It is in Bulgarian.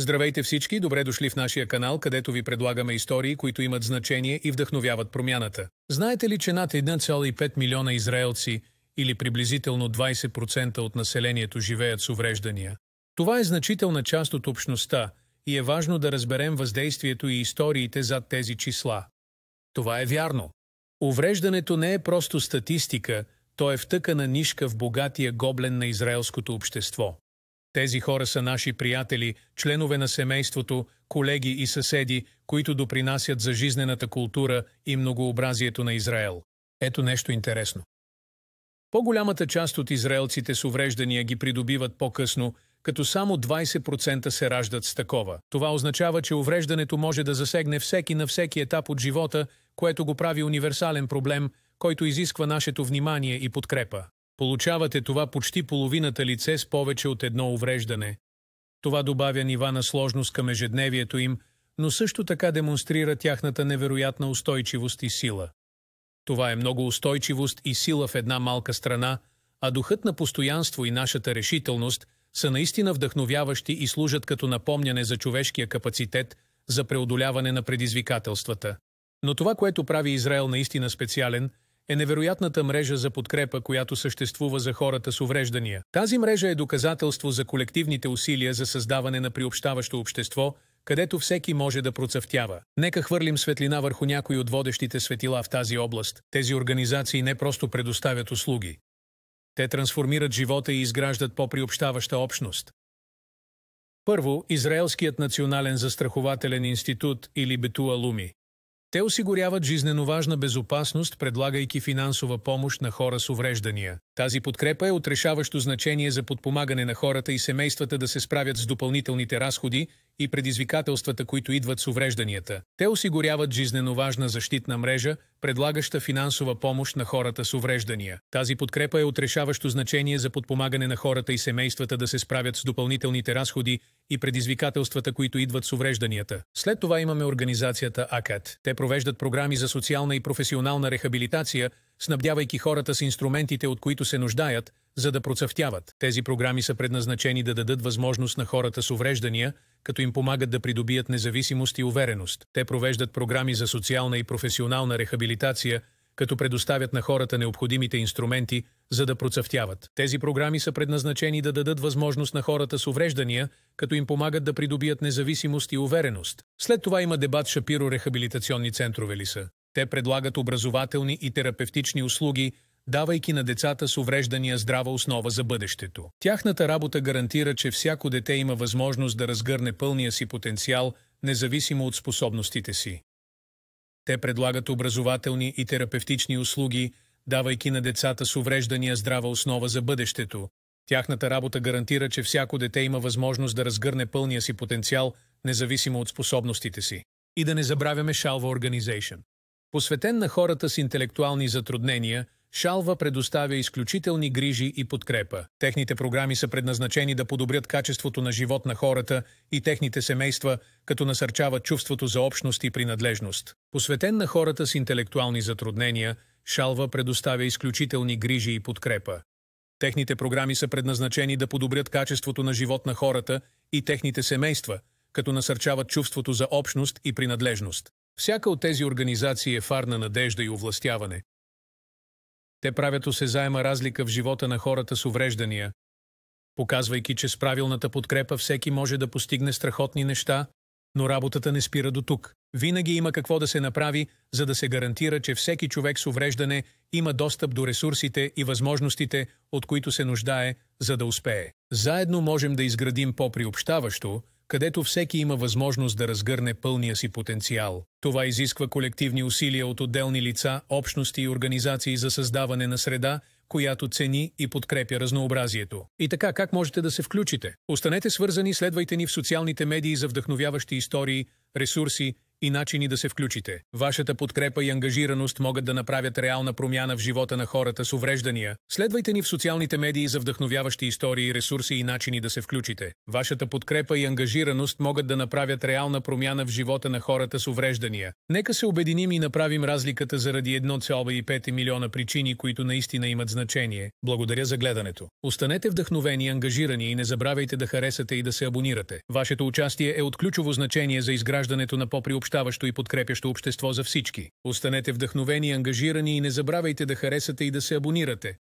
Здравейте всички, добре дошли в нашия канал, където ви предлагаме истории, които имат значение и вдъхновяват промяната. Знаете ли, че над 1,5 милиона израелци или приблизително 20% от населението живеят с увреждания? Това е значителна част от общността и е важно да разберем въздействието и историите зад тези числа. Това е вярно. Увреждането не е просто статистика, то е втъкана нишка в богатия гоблен на израелското общество. Тези хора са наши приятели, членове на семейството, колеги и съседи, които допринасят за жизнената култура и многообразието на Израел. Ето нещо интересно. По-голямата част от израелците с увреждания ги придобиват по-късно, като само 20% се раждат с такова. Това означава, че увреждането може да засегне всеки на всеки етап от живота, което го прави универсален проблем, който изисква нашето внимание и подкрепа. Получавате това почти половината лице с повече от едно увреждане. Това добавя нива на сложност към ежедневието им, но също така демонстрира тяхната невероятна устойчивост и сила. Това е много устойчивост и сила в една малка страна, а духът на постоянство и нашата решителност са наистина вдъхновяващи и служат като напомняне за човешкия капацитет за преодоляване на предизвикателствата. Но това, което прави Израел наистина специален – е невероятната мрежа за подкрепа, която съществува за хората с увреждания. Тази мрежа е доказателство за колективните усилия за създаване на приобщаващо общество, където всеки може да процъфтява. Нека хвърлим светлина върху някои от водещите светила в тази област. Тези организации не просто предоставят услуги. Те трансформират живота и изграждат по-приобщаваща общност. Първо, Израелският национален застрахователен институт или Бетуа Луми. Те осигуряват жизненоважна безопасност, предлагайки финансова помощ на хора с увреждания. Тази подкрепа е отрешаващо значение за подпомагане на хората и семействата да се справят с допълнителните разходи и предизвикателствата, които идват с уврежданията. Те осигуряват жизненоважна защитна мрежа, предлагаща финансова помощ на хората с увреждания. Тази подкрепа е отрешаващо значение за подпомагане на хората и семействата да се справят с допълнителните разходи и предизвикателствата, които идват с уврежданията. След това имаме организацията АКАТ. Те провеждат програми за социална и професионална рехабилитация, снабдявайки хората с инструментите, от които се нуждаят, за да процъфтяват. Тези програми са предназначени да дадат възможност на хората с увреждания, като им помагат да придобият независимост и увереност. Те провеждат програми за социална и професионална рехабилитация, като предоставят на хората необходимите инструменти, за да процъфтяват. Тези програми са предназначени да дадат възможност на хората с увреждания, като им помагат да придобият независимост и увереност. След това има дебат Шапиро рехабилитационни центрове ли са. Те предлагат образователни и терапевтични услуги, давайки на децата с увреждания здрава основа за бъдещето. Тяхната работа гарантира, че всяко дете има възможност да разгърне пълния си потенциал, независимо от способностите си. Те предлагат образователни и терапевтични услуги, давайки на децата с увреждания здрава основа за бъдещето. Тяхната работа гарантира, че всяко дете има възможност да разгърне пълния си потенциал, независимо от способностите си. И да не забравяме Шалва Organization. Посветен на хората с интелектуални затруднения – Шалва предоставя изключителни грижи и подкрепа. Техните програми са предназначени да подобрят качеството на живот на хората и техните семейства, като насърчават чувството за общност и принадлежност. Посветен на хората с интелектуални затруднения, Шалва предоставя изключителни грижи и подкрепа. Техните програми са предназначени да подобрят качеството на живот на хората и техните семейства, като насърчават чувството за общност и принадлежност. Всяка от тези организации е фарна надежда и овластяване, те правят осезаема разлика в живота на хората с увреждания, показвайки, че с правилната подкрепа всеки може да постигне страхотни неща, но работата не спира до тук. Винаги има какво да се направи, за да се гарантира, че всеки човек с увреждане има достъп до ресурсите и възможностите, от които се нуждае, за да успее. Заедно можем да изградим по-приобщаващо, където всеки има възможност да разгърне пълния си потенциал. Това изисква колективни усилия от отделни лица, общности и организации за създаване на среда, която цени и подкрепя разнообразието. И така, как можете да се включите? Останете свързани, следвайте ни в социалните медии за вдъхновяващи истории, ресурси и начини да се включите. Вашата подкрепа и ангажираност могат да направят реална промяна в живота на хората с увреждания. Следвайте ни в социалните медии за вдъхновяващи истории, ресурси и начини да се включите. Вашата подкрепа и ангажираност могат да направят реална промяна в живота на хората с увреждания. Нека се обединим и направим разликата заради 1,5 милиона причини, които наистина имат значение. Благодаря за гледането. Останете вдъхновени, ангажирани и не забравяйте да харесате и да се абонирате. Вашето участие е от ключово значение за изграждането на по приобщението приобщаващо и подкрепящо общество за всички. Останете вдъхновени, ангажирани и не забравяйте да харесате и да се абонирате.